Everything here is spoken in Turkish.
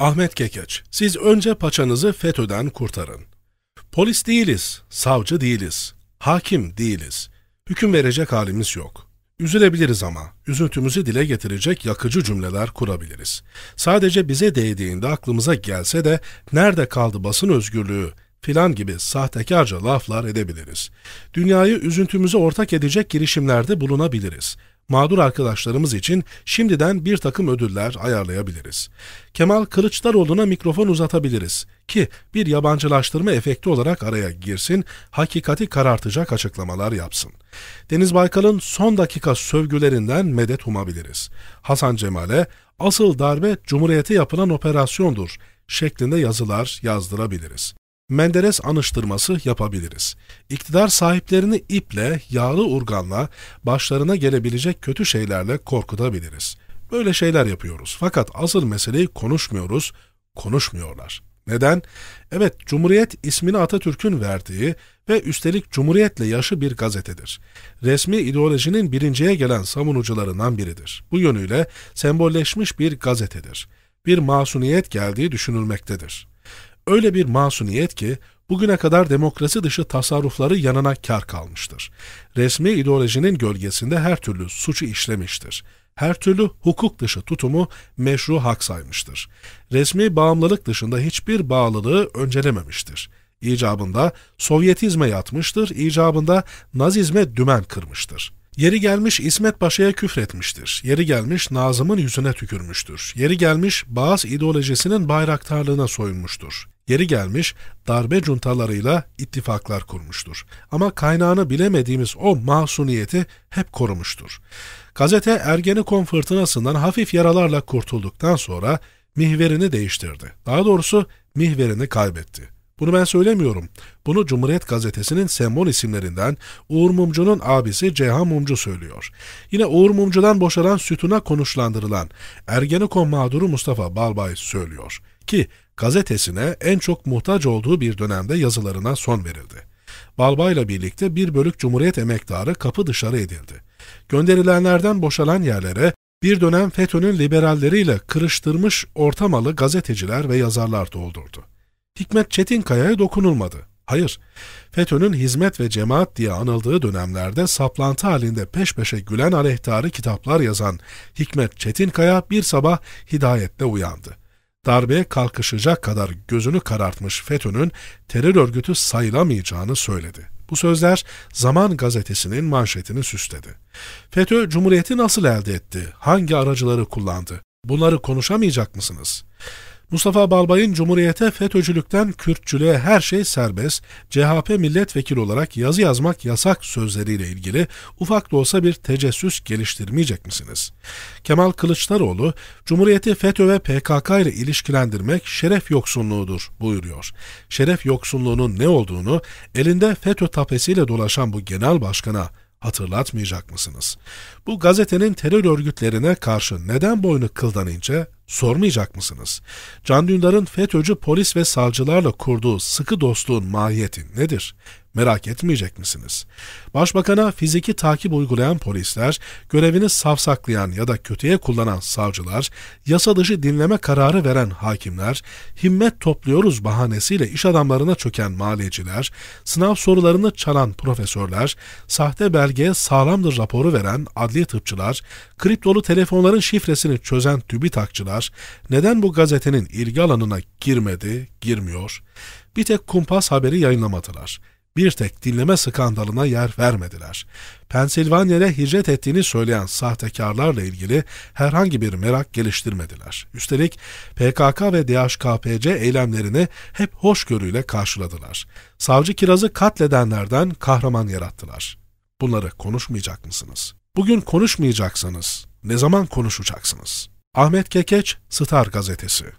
Ahmet Kekeç, siz önce paçanızı FETÖ'den kurtarın. Polis değiliz, savcı değiliz, hakim değiliz. Hüküm verecek halimiz yok. Üzülebiliriz ama, üzüntümüzü dile getirecek yakıcı cümleler kurabiliriz. Sadece bize değdiğinde aklımıza gelse de nerede kaldı basın özgürlüğü filan gibi sahtekarca laflar edebiliriz. Dünyayı üzüntümüze ortak edecek girişimlerde bulunabiliriz mağdur arkadaşlarımız için şimdiden bir takım ödüller ayarlayabiliriz. Kemal Kılıçdaroğlu'na mikrofon uzatabiliriz ki bir yabancılaştırma efekti olarak araya girsin, hakikati karartacak açıklamalar yapsın. Deniz Baykal'ın son dakika sövgülerinden medet umabiliriz. Hasan Cemal'e asıl darbe Cumhuriyete yapılan operasyondur şeklinde yazılar yazdırabiliriz. Menderes anıştırması yapabiliriz. İktidar sahiplerini iple, yağlı urganla, başlarına gelebilecek kötü şeylerle korkutabiliriz. Böyle şeyler yapıyoruz. Fakat asıl meseleyi konuşmuyoruz, konuşmuyorlar. Neden? Evet, Cumhuriyet ismini Atatürk'ün verdiği ve üstelik Cumhuriyet'le yaşı bir gazetedir. Resmi ideolojinin birinciye gelen savunucularından biridir. Bu yönüyle sembolleşmiş bir gazetedir. Bir masuniyet geldiği düşünülmektedir. Öyle bir masuniyet ki bugüne kadar demokrasi dışı tasarrufları yanına kar kalmıştır. Resmi ideolojinin gölgesinde her türlü suçu işlemiştir. Her türlü hukuk dışı tutumu meşru hak saymıştır. Resmi bağımlılık dışında hiçbir bağlılığı öncelememiştir. İcabında Sovyetizme yatmıştır, icabında Nazizme dümen kırmıştır.'' Yeri gelmiş İsmet Paşa'ya küfretmiştir. Yeri gelmiş Nazım'ın yüzüne tükürmüştür. Yeri gelmiş Bağız ideolojisinin bayraktarlığına soyunmuştur. Yeri gelmiş darbe cuntalarıyla ittifaklar kurmuştur. Ama kaynağını bilemediğimiz o masumiyeti hep korumuştur. Gazete Ergenekon fırtınasından hafif yaralarla kurtulduktan sonra mihverini değiştirdi. Daha doğrusu mihverini kaybetti. Bunu ben söylemiyorum. Bunu Cumhuriyet Gazetesi'nin sembol isimlerinden Uğur Mumcu'nun abisi Ceyhan Mumcu söylüyor. Yine Uğur Mumcu'dan boşalan sütuna konuşlandırılan Ergenekon mağduru Mustafa Balbay söylüyor ki gazetesine en çok muhtaç olduğu bir dönemde yazılarına son verildi. Balbayla birlikte bir bölük Cumhuriyet emektarı kapı dışarı edildi. Gönderilenlerden boşalan yerlere bir dönem FETÖ'nün liberalleriyle kırıştırmış ortamalı gazeteciler ve yazarlar doldurdu. Hikmet Çetinkaya'ya dokunulmadı. Hayır, FETÖ'nün hizmet ve cemaat diye anıldığı dönemlerde saplantı halinde peş peşe gülen aleyhtarı kitaplar yazan Hikmet Çetinkaya bir sabah hidayetle uyandı darbeye kalkışacak kadar gözünü karartmış FETÖ'nün terör örgütü sayılamayacağını söyledi. Bu sözler Zaman gazetesinin manşetini süsledi. FETÖ Cumhuriyeti nasıl elde etti? Hangi aracıları kullandı? Bunları konuşamayacak mısınız? Mustafa Balbay'ın Cumhuriyete FETÖ'cülükten Kürtçülüğe her şey serbest, CHP milletvekili olarak yazı yazmak yasak sözleriyle ilgili ufak da olsa bir tecessüs geliştirmeyecek misiniz? Kemal Kılıçdaroğlu, Cumhuriyeti FETÖ ve PKK ile ilişkilendirmek şeref yoksunluğudur buyuruyor. Şeref yoksunluğunun ne olduğunu elinde FETÖ tapesiyle dolaşan bu genel başkana hatırlatmayacak mısınız? Bu gazetenin terör örgütlerine karşı neden boynu kıldan ince sormayacak mısınız? Can Dündar'ın FETÖ'cü polis ve savcılarla kurduğu sıkı dostluğun mahiyeti nedir? Merak etmeyecek misiniz? Başbakana fiziki takip uygulayan polisler, görevini safsaklayan ya da kötüye kullanan savcılar, yasa dışı dinleme kararı veren hakimler, himmet topluyoruz bahanesiyle iş adamlarına çöken maliyeciler, sınav sorularını çalan profesörler, sahte belgeye sağlamdır raporu veren adli tıpçılar, kriptolu telefonların şifresini çözen TÜBİTAKçılar, yazar neden bu gazetenin ilgi alanına girmedi, girmiyor? Bir tek kumpas haberi yayınlamadılar. Bir tek dinleme skandalına yer vermediler. Pensilvanya'ya hicret ettiğini söyleyen sahtekarlarla ilgili herhangi bir merak geliştirmediler. Üstelik PKK ve DHKPC eylemlerini hep hoşgörüyle karşıladılar. Savcı Kiraz'ı katledenlerden kahraman yarattılar. Bunları konuşmayacak mısınız? Bugün konuşmayacaksanız ne zaman konuşacaksınız? Ahmet Kekeç, Star Gazetesi